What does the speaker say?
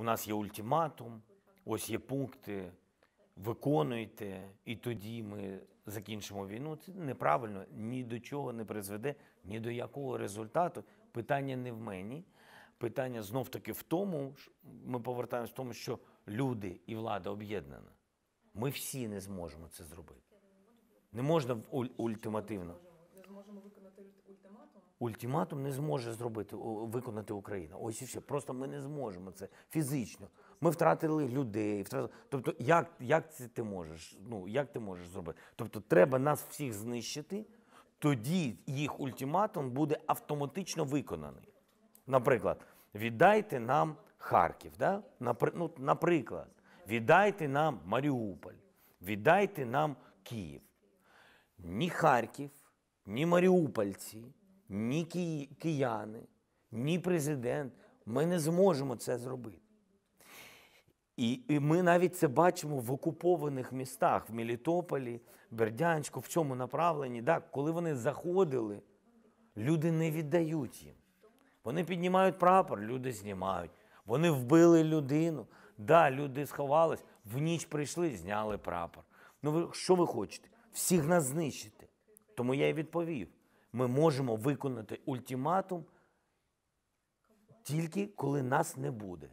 У нас є ультиматум, ось є пункти, виконуйте, і тоді ми закінчимо війну. Це неправильно, ні до чого не призведе, ні до якого результату. Питання не в мені. Питання знов таки в тому, ми повертаємось в тому, що люди і влада об'єднана. Ми всі не зможемо це зробити. Не можна ультимативно. Не зможемо виконати ультиматум. Ультиматум не зможе зробити виконати Україна. Ось і все. Просто ми не зможемо це фізично. Ми втратили людей. Втратили... Тобто, як як це ти можеш? Ну як ти можеш зробити? Тобто, треба нас всіх знищити, тоді їх ультиматум буде автоматично виконаний. Наприклад, віддайте нам Харків. Да? Напри... Ну, наприклад, віддайте нам Маріуполь, віддайте нам Київ. Ні Харків, ні Маріупольці ні кияни, ні президент. Ми не зможемо це зробити. І і ми навіть це бачимо в окупованих містах, в Мелітополі, Бердянську, в цьому направленні. Так, Коли вони заходили, люди не віддають їм. Вони піднімають прапор, люди знімають. Вони вбили людину. Да, люди сховались, в ніч прийшли, зняли прапор. Ну, ви що ви хочете? Всіх нас знищити. Тому я й відповів ми можемо виконати ультиматум тільки коли нас не буде.